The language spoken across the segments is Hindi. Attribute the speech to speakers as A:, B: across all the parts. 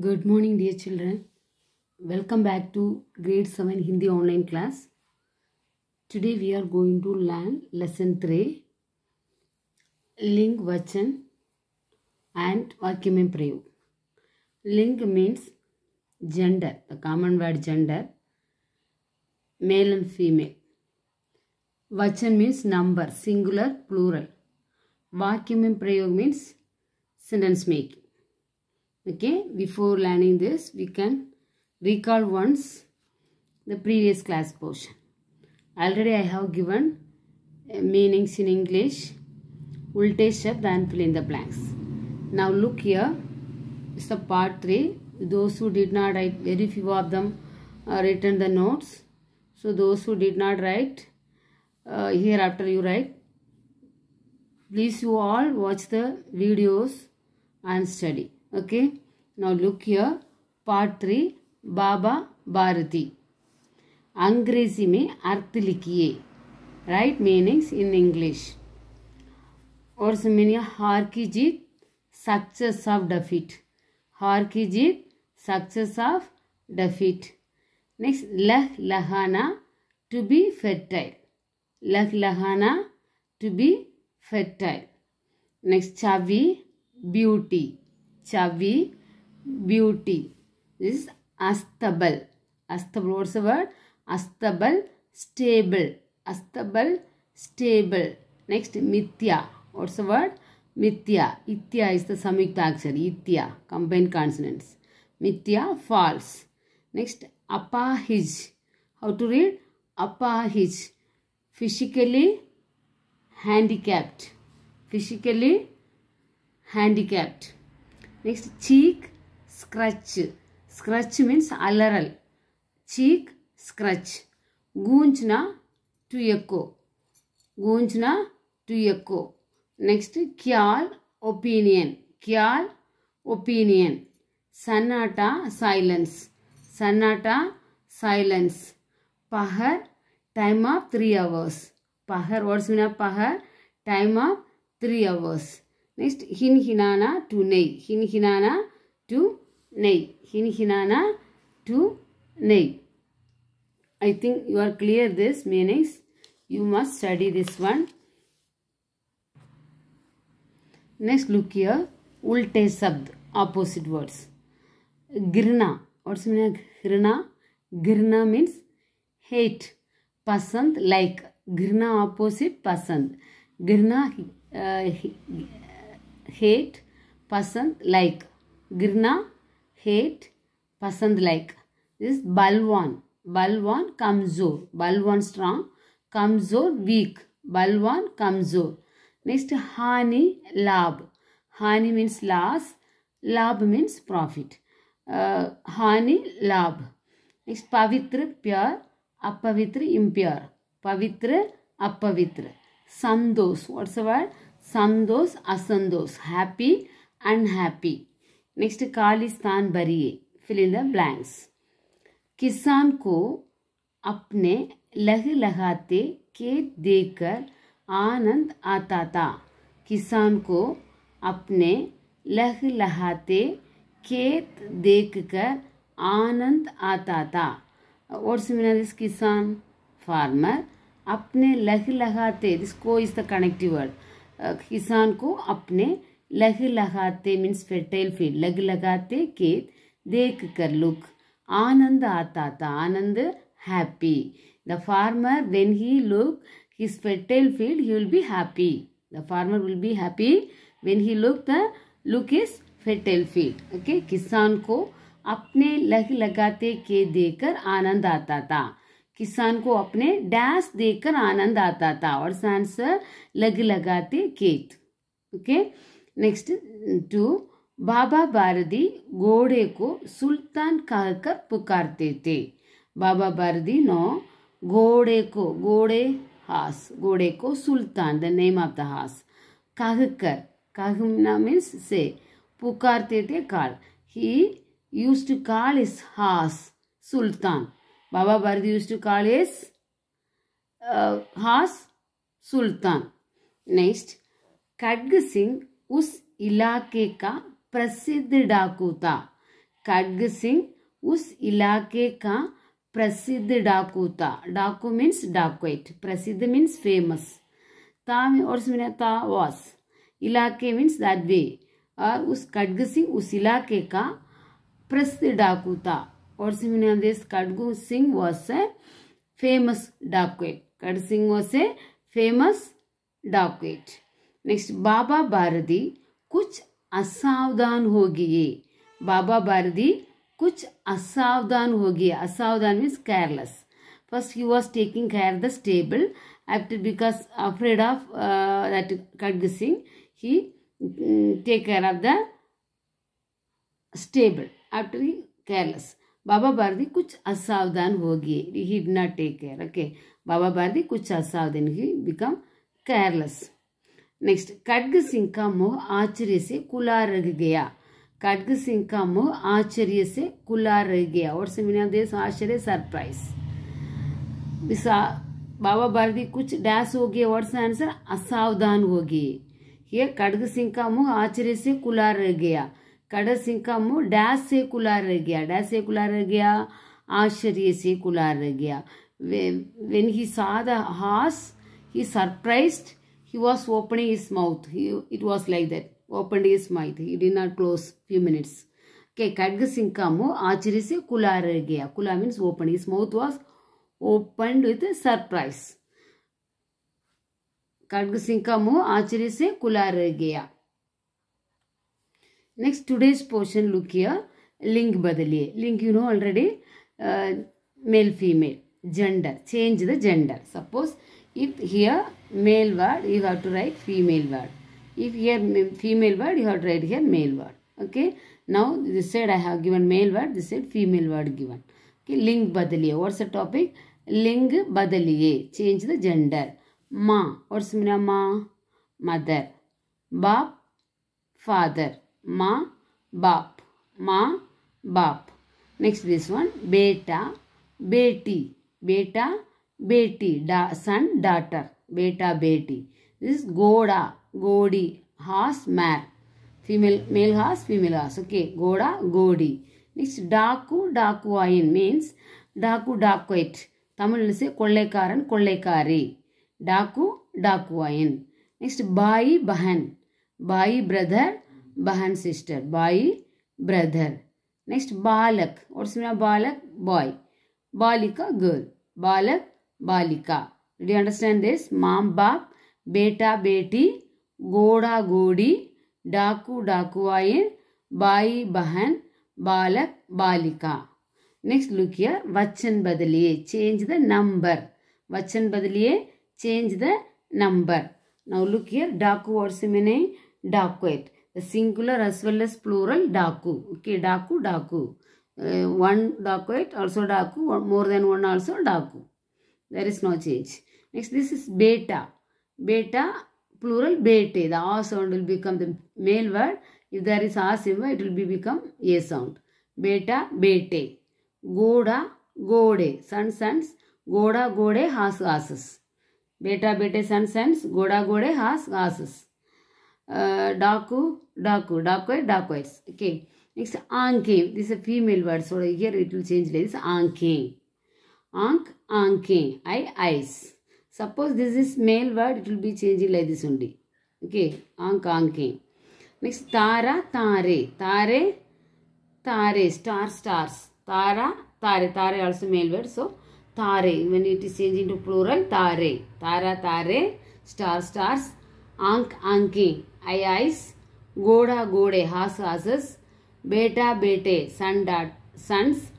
A: Good morning, dear children. Welcome back to grade 7 Hindi online class. Today we are going to learn lesson 3 Ling Vachan and Vakimen Prayu. Ling means gender, the common word gender, male and female. Vachan means number, singular, plural. Vakimen Prayu means sentence making okay before learning this we can recall once the previous class portion already i have given uh, meanings in english ulte shabd and fill in the blanks now look here it's the part 3 those who did not write very few of them uh, written the notes so those who did not write uh, after you write please you all watch the videos and study okay now look here part 3 baba bharati अंग्रेजी में अर्थ लिखिए राइट मीनिंग्स इन इंग्लिश और समझिए हार की जीत सक्सेस ऑफ डफिट हार की जीत सक्सेस ऑफ डफिट नेक्स्ट लह लहाना टू बी फर्टाइल लह लहाना to be fertile. Next, chavi, beauty. Chavi, beauty. This is astabal. Astabal, what's the word? Astabal, stable. Astabal, stable. Next, mithya. What's the word? Mithya. Itya is the samyukta action. Itya, combined consonants. Mithya, false. Next, apahij. How to read? Apahij. Physically handicapped. Physically handicapped. Next चीक स्क्रच स्क्रच मीन अलरल चीक स्क्रच गूंजना टू एक्को गूंजना टू एक्को नेक्स्ट क्याल ओपिनियन क्याल ओपिनियन सन्नाटा साइलेंस सन्नाटा साइलेंस पहर टाइम ऑफ थ्री अवर्स पहर वर्ड्स मीन पहर time of three hours Next, hinhinana to nei. Hinhinana to nei. Hinhinana to nei. I think you are clear this meanings. You must study this one. Next, look here. Ulte sabd. Opposite words. Girna. What's meaning? Girna. Girna means hate. Pasand like. Girna opposite pasand. Girna uh, hate पसंद लाइक गिरना हेट पसंद लाइक दिस बलवान बलवान कमजोर बलवान स्ट्रांग कमजोर वीक बलवान कमजोर नेक्स्ट हानि लाभ हानि मीन्स लॉस लाभ मीन्स प्रॉफिट हानि लाभ नेक्स्ट पवित्र प्योर अपवित्र इम्प्योर पवित्र अपवित्र संतोष व्हाट्स द वर्ड संदोष असंदोष हैप्पी अनहैप्पी नेक्स्ट खाली बरिए भरिए फिल इन द ब्लैंक्स किसान को अपने लह लगाते के देखकर आनंद आता था किसान को अपने लह लहाते खेत देखकर आनंद आता था और सिमिलर दिस किसान फार्मर अपने लह लगाते दिस को इज द कनेक्टिव वर्ड किसान को अपने लग लगाते मीन्स फर्टाइल फील्ड लग लगाते के देख कर लुक आनंद आता था आनंद happy the farmer when he look his fertile field he will be happy the farmer will be happy when he look the look is fertile field okay किसान को अपने लग लगाते के देख कर आनंद आता था किसान को अपने डैश देकर आनंद आता था और सांस लग लगाते खेत okay next to Baba Bharti घोड़े को सुल्तान कहकर पुकारते थे बाबा भारती नो घोड़े को घोड़े हास घोड़े को Sultan the name of the horse कहकर कहना मीन्स से पुकारते थे काल ही यूज टू कॉल इस हास सुल्तान Baba Bharati used to call his uh, horse Sultan. Next, Kadg Singh उस इलाके का प्रसिद्ध डाकू था खड्ग सिंह उस इलाके का प्रसिद्ध डाकू था डाकू मीन्स डाकुट प्रसिद्ध मीन्स फेमस ता और इसमें था वॉस इलाके मीन्स दैट वे और उस खड्ग सिंह उस इलाके का प्रसिद्ध डाकू था और से मैंने आदेश Kadgu Singh was a famous dacoit Kadgu Singh was a famous dacoit next Baba Bharti कुछ असावधान हो गए बाबा भारती कुछ असावधान हो गए असावधान means careless first he was taking care the stable after because afraid of that Kharak Singh he take care of the stable after he careless Baba Bharti कुछ असावधान हो गए he did not take care okay Baba Bharti कुछ असावधान he become careless next Kharak Singh का मुंह आश्चर्य से कुला रह गया खड्ग सिंह का मुंह आश्चर्य से कुला रह गया और से आश्चर्य सरप्राइज बाबा भारती कुछ डैश हो गया वर्ड आंसर असावधान हो गए ये खड्ग सिंह का मुंह आश्चर्य से कुला रह गया कड़सिंह का मुंह डैश से कुला रह गया डैश से कुला रह गया आश्चर्य से कुला रह गया when he saw the horse he surprised he was opening his mouth he, it was like that opened his mouth he did not close few minutes okay kadga singh ka muh aachari se kula reh gaya kula means open his mouth was opened with surprise kadga singh ka muh aachari se kula reh gaya Next today's portion look here link badaliye. Link you know already uh, male female gender change the gender. Suppose if here male word you have to write female word. If here female word you have to write here male word. Okay. Now this side I have given male word this side female word given. Okay. Link badaliye. What's the topic? लिंग बदलिए चेंज द जेंडर माँ और मेरा माँ मदर बाप father ma bap ma bap next this one beta beti beta beti da son daughter beta beti this is goda godi horse mare female male horse female horse okay goda godi next daku dakuain means daku dakuit tamil se kollekaran kollekari daku dakuain next bhai bahan bhai brother बहन सिस्टर बाई ब्रदर नेक्स्ट बालक और सुना बालक बॉय बालिका गर्ल बालक बालिका डू अंडरस्टैंड दिस माम बाप बेटा बेटी गोड़ा गोड़ी डाकू डाकुआइन बाई बहन बालक बालिका नेक्स्ट लुक लुकिया वचन बदलिए चेंज द नंबर वचन बदलिए change the number now look लुकिया डाकू और से dacoit the singular as well as plural daku okay daku daku uh, one dacoit also daku more than one also daku there is no change next this is beta beta plural bete the a sound will become the male word if there is a silva it will be become a sound beta bete goda gode sun suns goda gode has gases beta bete sun suns goda gode has gases డాకు డాకు డాకోయిడ్ డాకోయిడ్స్ ఓకే నెక్స్ట్ ఆంకింగ్ this female words here it will change this ఆంకింగ్ ఆంక్ ఆంకింగ్ eye eyes suppose this is male word it will be changing like this ఉండి ఓకే ఆంక్ ఆంకింగ్ నెక్స్ట్ తారా తారే తారే తారే స్టార్ స్టార్స్ తారా తారే తారే ఆల్సో మేల్ వర్డ్ సో తారే when it is change into plural తారే తారా తారే స్టార్ స్టార్స్ आंक आंकी आई आइस घोड़ा घोड़े हास हासस बेटा बेटे सन डाट सन्स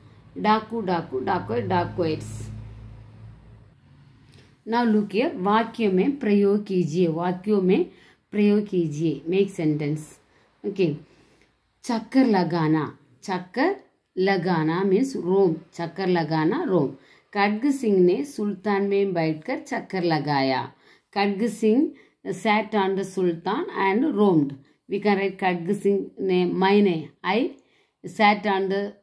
A: डाकू डाकू डाको dacoits नाउ लुक ये वाक्यों में प्रयोग कीजिए वाक्यों में प्रयोग कीजिए मेक सेंटेंस ओके चक्कर लगाना चक्कर लगाना मीन्स रोम चक्कर लगाना रोम खड्ग सिंह ने सुल्तान में बैठकर चक्कर लगाया खड्ग Singh sat under Sultan and roamed. We can write Kadg Singh name, Maine. I sat under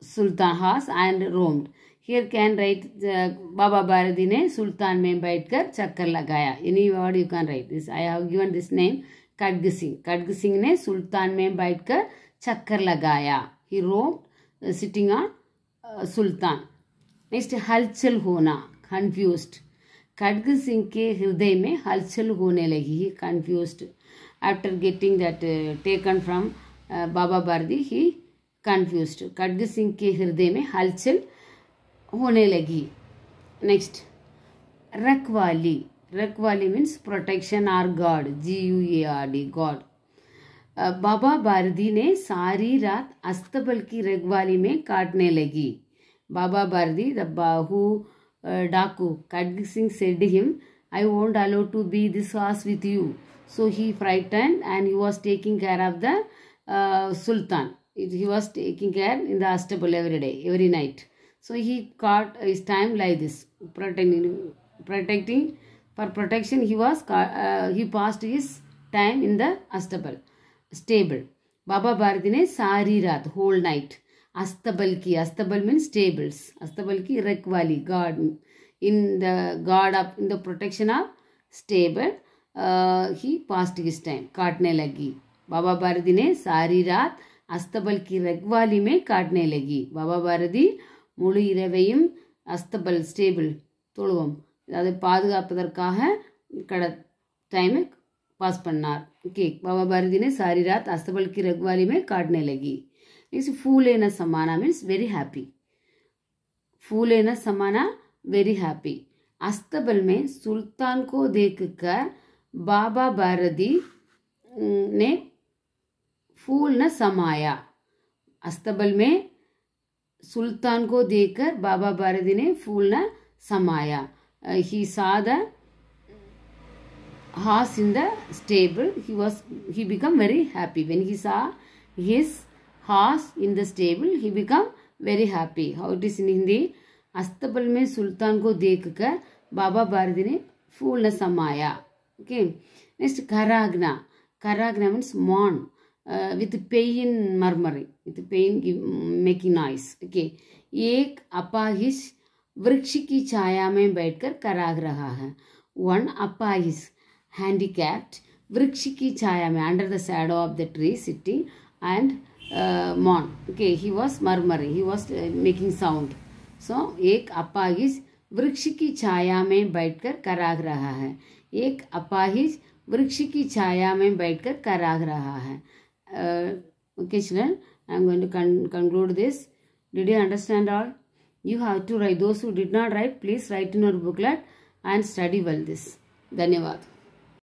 A: Sultan horse and roamed. Here can write uh, Baba Bharati ne Sultan mein baitkar chakkar lagaya. Any word you can write this. I have given this name Kadg Singh. Kadg Singh ne Sultan mein baitkar chakkar lagaya. He roamed uh, sitting on uh, Sultan. Next, halchal hona, confused. खड्ग सिंह के हृदय में हलचल होने लगी he confuse after getting that taken from Baba Bharti he confuse Kharak Singh के हृदय में हलचल होने लगी नेक्स्ट रखवाली रखवाली means protection are guard G U A R D guard Baba Bharti ने सारी रात अस्तबल की रखवाली में काटने लगी बाबा भारती द बाहू Uh, Daku. Kadgi Singh said to him, I won't allow to be this fast with you. So he frightened and he was taking care of the uh, Sultan. He was taking care in the astable every day, every night. So he caught his time like this, protecting, protecting for protection. He was uh, he passed his time in the astable Stable. Baba Bharati ne sari raat whole night. अस्तबल की अस्तबल मीन स्टेबल अस्तबल की रेक् वाली guard in the guard of in the protection of stable he passed his time काटने लगी बाबा भारती ने सारी रात अस्तबल की रेक् वाली में काटने लगी बाबा भारती मुड़ इव अस्तबल स्टेबल तुव टाइम पास पड़ा बाबा भारती ने सारी रात अस्तबल की रेक् वाली में काटने लगी नेक्स्ट फूलेन समाना मीन्स वेरी हैप्पी हापी फूलेन समाना वेरी हैप्पी अस्तबल में सुल्तान को देख कर बाबा बारदी ने फूल न समाया अस्तबल में सुल्तान को देखकर बाबा बारदी ने फूल न समाया he saw horse in the stable he was he become very happy when he saw his horse in the stable he become very happy how it is in Hindi अस्तबल में सुल्तान को देखकर बाबा भारती ने फूल समाया ओके नेक्स्ट कराग्ना कराग्ना मीन्स मॉन विथ पेइन मरमरी with pain making noise okay एक अपाहिश वृक्ष की छाया में बैठकर कराग रहा है वन अपाहिश हैंडीकैप्ड वृक्ष की छाया में under the shadow of the tree sitting and uh, mon okay he was murmuring he was uh, making sound so वृक्ष की छाया में बैठकर कराग रहा है एक अपाहिज वृक्ष की छाया में बैठकर कराग रहा है okay children I am going to conclude this did you understand all you have to write those who did not write please write in your booklet and study well this धन्यवाद